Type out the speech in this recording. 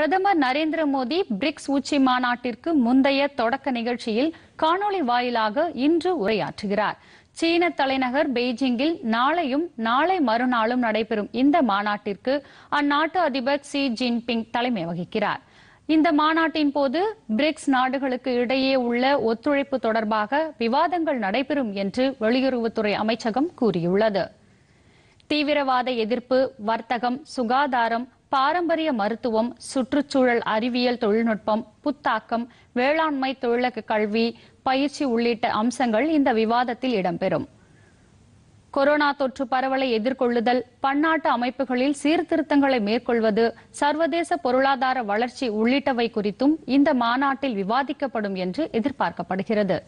பிரதமர் நரேந்திர மோடி பிரிக்ஸ் உச்சி மாநாட்டிற்கு முந்தைய தொடக்க நிகழ்ச்சியில் காணொலி வாயிலாக இன்று உரையாற்றுகிறார் சீன தலைநகர் பெய்ஜிங்கில் நாளையும் நாளை மறுநாளும் நடைபெறும் இந்த மாநாட்டிற்கு அந்நாட்டு அதிபர் சி ஜின்பிங் தலைமை வகிக்கிறார் இந்த மாநாட்டின் போது பிரிக்ஸ் நாடுகளுக்கு இடையே உள்ள ஒத்துழைப்பு தொடர்பாக விவாதங்கள் நடைபெறும் என்று வெளியுறவுத்துறை அமைச்சகம் கூறியுள்ளது தீவிரவாத எதிர்ப்பு வர்த்தகம் சுகாதாரம் பாரம்பரிய மருத்துவம் சுற்றுச்சூழல் அறிவியல் தொழில்நுட்பம் புத்தாக்கம் வேளாண்மை தொழிலக கல்வி பயிற்சி உள்ளிட்ட அம்சங்கள் இந்த விவாதத்தில் இடம்பெறும் கொரோனா தொற்று பரவலை எதிர்கொள்ளுதல் பன்னாட்டு அமைப்புகளில் சீர்திருத்தங்களை மேற்கொள்வது சர்வதேச பொருளாதார வளர்ச்சி உள்ளிட்டவை குறித்தும் இந்த மாநாட்டில் விவாதிக்கப்படும் என்று எதிர்பார்க்கப்படுகிறது